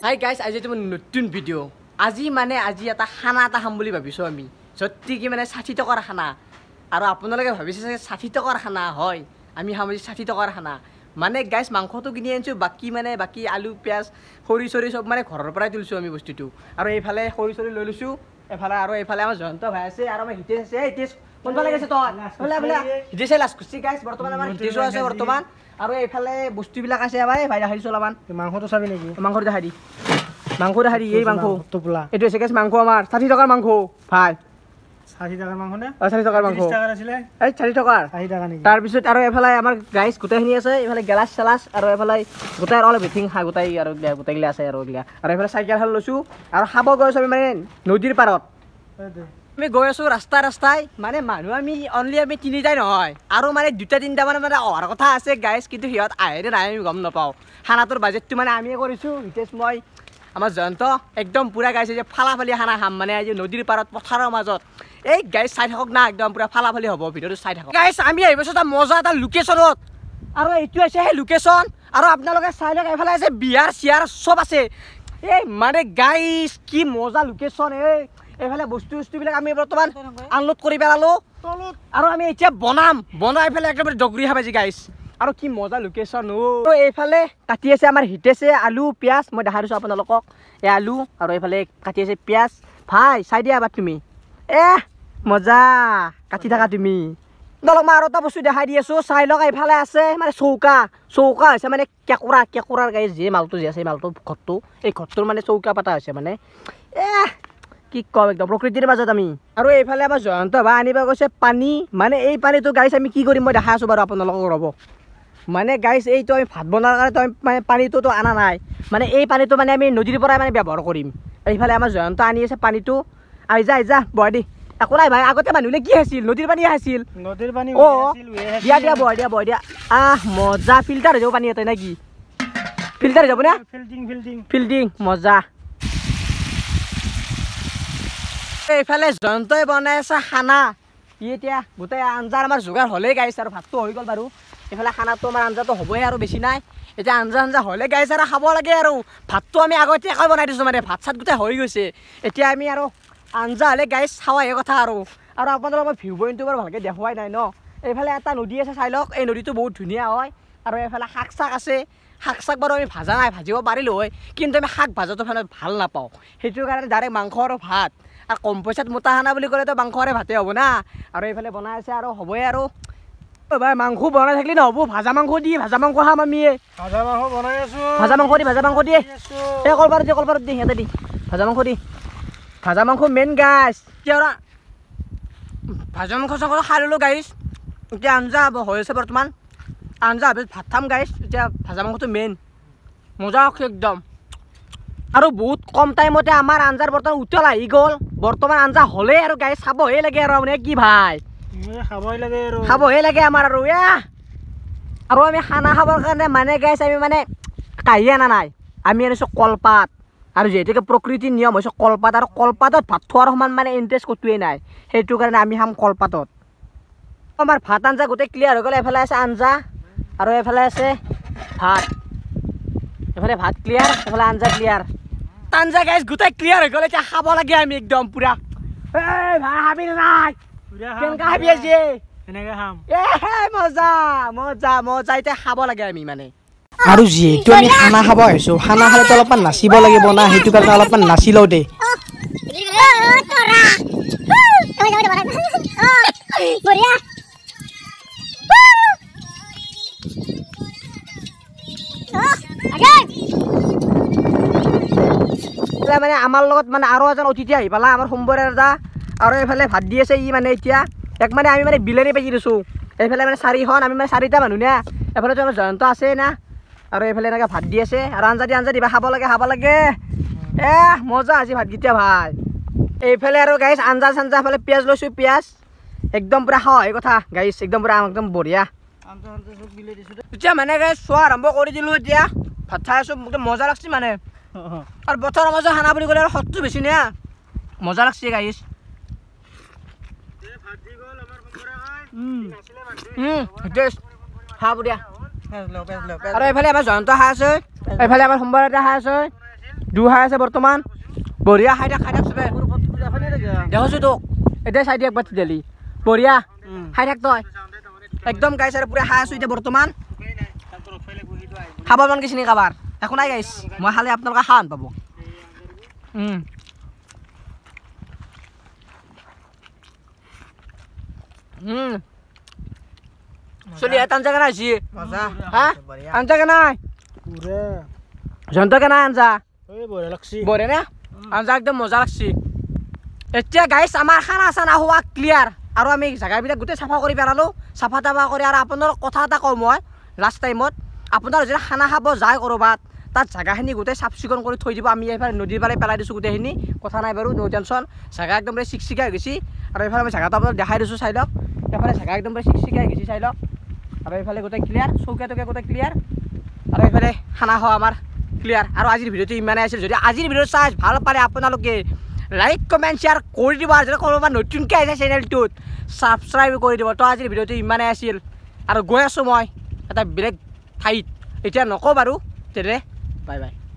Hi guys, I just want to video. Aji mane aji ata hana ata hambuli babi so ami. Jotti ki mane sathi to kor hana. Aro apun dalage babi se sathi to kor hana hoy. Ami hamuji sathi to kor hana. Mane guys mangko to gini ancho baki mane baki alu pias hori sori sob mane khoror parai tulsu ami bostitu. Aro ei phale hori sori lolusu. Ei phale aro ei phale ama jonto bhaise aro ma hitese hitese. কোন ফালে গেছে তহঁত বোলে বোলে দিছে last ঠিক আছে বৰ্তমান আমাৰ ইটিছো আছে বৰ্তমান আৰু এইফালে বস্তুবিলাক আছে আমাৰ এই ভাই হাৰি চলাবান মাংসটো চাবি নেকি মাংসটো হাৰি মাংসটো হাৰি এই মাংস টোপোলা এইটো হৈছে গেছ মাংস আমাৰ ষাঠি টকাৰ মাংস ভাই নদীৰ পাৰত আমি গৈ আছোঁ ৰাস্তাই ৰাস্তাই মানে মানুহ আমি অনলি আমি তিনিটাই নহয় আৰু মানে দুটা তিনিটামান মানে অহাৰ কথা আছে গাইজ কিন্তু সিহঁত আহে আহেনে নাই আমি গম নাপাওঁ খানাটোৰ বাজেটটো মানে আমিয়ে কৰিছোঁ ৰিতেশ মই আমাৰ জয়ন্ত একদম পূৰা গাইছে যে ফালি খানা খাম মানে আজি নদীৰ পাৰত পথাৰৰ মাজত এই গাইজ চাই থাকক না একদম পূৰা ফালা ফালি হ'ব ভিতৰত চাই থাকক গাইজ আমি আহি পাইছোঁ এটা মজা এটা লোকেশ্যনত আৰু এইটো আছে সেই লোকেশ্যন আৰু আপোনালোকে চাই লওক এইফালে আছে বিয়াৰ চিয়াৰ চব আছে এই মানে গাইস কি মজা লোকেশন এই এইফালে বস্তু বস্তুবিলাক আমি বৰ্তমান আনলোড কৰি পেলালোঁ আৰু আমি এতিয়া বনাম বনাই পেলাই একেবাৰে জগৰীহা বাজি গাইছ আৰু কি মজা লোকেশ্যন অ' এইফালে কাটি আছে আমাৰ হিতেছে আলু পিঁয়াজ মই দেখা দিছোঁ আপোনালোকক এই আলু আৰু এইফালে কাটি আছে পিঁয়াজ ভাই চাই দিয়া এবাৰ তুমি এহ মজা কাটি থাকা তুমি দলক মাৰ এটা বস্তু দেখাই দি আছো চাই লওক এইফালে আছে মানে চৌকা চৌকা হৈছে মানে কেঁকুৰা কেঁকুৰাৰ গাড়ী যিয়ে মালটো যি আছে মালটো ঘৰটো এই ঘৰটোৰ মানে চৌকা পাতা হৈছে মানে এ কি ক'ম একদম প্ৰকৃতিৰ মাজত আমি আৰু এইফালে আমাৰ জয়ন্ত ভা আনিব কৈছে পানী মানে এই পানীটো গাইছে আমি কি কৰিম মই দেখাই আছোঁ বাৰু আপোনালোকক ৰ'ব মানে গাইছ এইটো আমি ভাত বনোৱাৰ কাৰণেতো আমি মানে পানীটোতো অনা নাই মানে এই পানীটো মানে আমি নদীৰ পৰাই মানে ব্যৱহাৰ কৰিম এইফালে আমাৰ জয়ন্ত আনি আছে পানীটো আহি যা আহি যা বহাই দি একো নাই ভাই আগতে মানুহে কি আছিল নদীৰ পানী আছিল নদীৰ পানী অ দিয়া দিয়া বহ দিয়া বহ দিয়া আহ মজা ফিল্টাৰ হৈ যাব পানী এটাই নাকি ফিল্টাৰ হৈ যাব না ফিল্টিং ফিল্টিং ফিল্টিং মজা এইফালে জন্তই বনাইছে খানা কি এতিয়া গোটেই আঞ্জাৰ আমাৰ যোগাৰ হ'লেই গাইছে আৰু ভাতটো হৈ গ'ল বাৰু এইফালে খানাটো আমাৰ আঞ্জাটো হ'বই আৰু বেছি নাই এতিয়া আঞ্জা আঞ্জা হ'লে গাইছে আৰু খাব লাগে আৰু ভাতটো আমি আগতে একাই বনাই দিছোঁ মানে ভাত চাত গোটেই হৈ গৈছে এতিয়া আমি আৰু আঞ্জা হ'লে গাই চাওয়াহে কথা আৰু আৰু আপোনালোকক মই ভিউ পইণ্টটো বাৰু ভালকৈ দেখুৱাই নাই ন এইফালে এটা নদী আছে চাই লওক এই নদীটো বহুত ধুনীয়া হয় আৰু এইফালে শাক চাক আছে শাক চাক বাৰু আমি ভাজা নাই ভাজিব পাৰিলোঁ হয় কিন্তু আমি শাক ভাজাটো মানে ভাল নাপাওঁ সেইটো কাৰণে ডাইৰেক্ট মাংস আৰু ভাত আৰু কম পইচাত মোটা খানা বুলি ক'লেতো মাংসৰে ভাতে হ'ব না আৰু এইফালে বনাই আছে আৰু হ'বই আৰু ভাই মাংস বনাই থাকিলে নহ'ব ভাজা মাংস দি ভাজা মাংস খাম আমি ভাজা মাংস ভাজা মাংস দি ভাজা মাংস দিয়ে এই কলবাৰ দি কলবাৰ দি সিহঁতে দি ভাজা মাংস দি ভাজা মাংস মেইন গাছ কিয়ৰা ভাজা মাংস চাংস সাৰিলোঁ গাইজ এতিয়া আঞ্জা হ'ব হৈ আছে বৰ্তমান আঞ্জা হ'ব ভাত খাম গাইজ এতিয়া ভাজা মাংসটো মেইন মজা হওক একদম আৰু বহুত কম টাইমতে আমাৰ আঞ্জাৰ বৰ্তমান উতল আহি গ'ল বৰ্তমান আঞ্জা হ'লে আৰু গাই চাবহে লাগে আৰু মানে কি ভাই খাবহে লাগে আমাৰ আৰু এ আৰু আমি খানা খাবৰ কাৰণে মানে গাইছ আমি মানে কাঢ়ি অনা নাই আমি আনিছোঁ কলপাত আৰু যিহেতুকে প্ৰকৃতিৰ নিয়ম হৈছে কলপাত আৰু কলপাতত ভাত থোৱাৰ সমান মানে ইণ্টাৰেষ্ট ক'তোৱেই নাই সেইটো কাৰণে আমি খাম কলপাতত আমাৰ ভাত আঞ্জা গোটেই ক্লিয়াৰ হৈ গ'ল এফালে আছে আঞ্জা আৰু এফালে আছে ভাত এফালে ভাত ক্লিয়াৰ এফালে আঞ্জা ক্লিয়াৰ আঞ্জা গাইছ গোটেই ক্লিয়াৰ হৈ গ'ল এতিয়া খাব লাগে আমি একদম পুৰা মজা মজা মজা এতিয়া খাব লাগে আমি মানে আৰু যিহেতু আমি খানা খাব আহিছোঁ খানা খালেতো অলপমান নাচিব লাগিব না সেইটো কাৰণে অলপমান নাচি লওঁ দেই মানে আমাৰ লগত মানে আৰু এজন অতিথি আহি পালা আমাৰ সোমবাৰে ৰজা আৰু এইফালে ভাত দি আছে ই মানে এতিয়া এক মানে আমি মানে বিলনী পেকি দিছোঁ এইফালে মানে চাৰিখন আমি মানে চাৰিটা মানুহ নে এফালেতো আমাৰ জয়ন্ত আছেই না আৰু এইফালে এনেকৈ ভাত দি আছে আৰু আঞ্জা দি আঞ্জা দিবা খাব লাগে খাব লাগে এ মজা আজি ভাতকেইটা ভাই এইফালে আৰু গাইছ আঞ্জা চাঞ্জা এফালে পিঁয়াজ লৈছোঁ পিঁয়াজ একদম পুৰা খাওঁ এই কথা গাইছ একদম পুৰা একদম বঢ়িয়া এতিয়া মানে চোৱা আৰম্ভ কৰি দিলোঁ এতিয়া ভাত খাই আছোঁ একদম মজা লাগছি মানে আৰু বতৰৰ মজা খানা বুলি ক'লে আৰু সত্তু বেছি নে মজা লাগছি গাইছ খা বঢ়িয়া আৰু এইফালে আমাৰ জয়ন্ত হাঁহ আছে এইফালে আমাৰ সোমবাৰ এটা হাঁহ আছে দু হাঁহ আছে বৰ্তমান বঢ়িয়া হাঁহ এটা খাই থাক চবে দেখোঁ তোক এতিয়া চাই দিয়ক বাতি দালি বঢ়িয়া খাই থাক তই একদম গাইছ আৰু পুৰা হাঁহ আছোঁ এতিয়া বৰ্তমান খাব মন কিছুনি কাবাৰ একো নাই গাইছ মই খালে আপোনালোকে হাঁহ পাব Mmm. Sulia tanza kana ji. Maza. Ha? Anza kana. Pure. Janta kana anza. Oi bore laksi. Bore na. Anza ekdom moza laksi. Etia guys amar khana sana hua clear. Aru ami jaga bida gute safa kori paralo. Safa tafa kori ara apunar kotha ta komo hoy. Last time ot apunar jira khana habo jai koro bat. তাত জেগাখিনি গোটেই চাফ চিকুণ কৰি থৈ দিব আমি এইফালে নদীৰ ফালে পেলাই দিছোঁ গোটেইখিনি কথা নাই বাৰু নৈ টেনশ্যন জেগা একদম চিকচিকাই গৈছে আৰু এইফালে আমি জেগাটো আপোনাৰ দেখাই দিছোঁ চাই লওক এইফালে জেগা একদম চিকচিকাই গৈছে চাই লওক আৰু এইফালে গোটেই ক্লিয়াৰ ক্লিয়াৰ চৌকাটোকে গোটেই ক্লিয়াৰ আৰু এইফালে খানা খোৱা আমাৰ ক্লিয়াৰ আৰু আজিৰ ভিডিঅ'টো ইমানেই আছিল যদি আজিৰ ভিডিও চাই ভাল পালে আপোনালোকে লাইক কমেণ্ট শ্বেয়াৰ কৰি দিব আৰু যদি কোনোবা নতুনকৈ আহিছে চেনেলটোত সাবস্ক্ৰাইব কৰি দিব তো আজিৰ ভিডিঅ'টো ইমানেই আছিল আৰু গৈ আছোঁ মই এটা বেলেগ ঠাইত এতিয়া নকওঁ বাৰু তেনে বাই বাই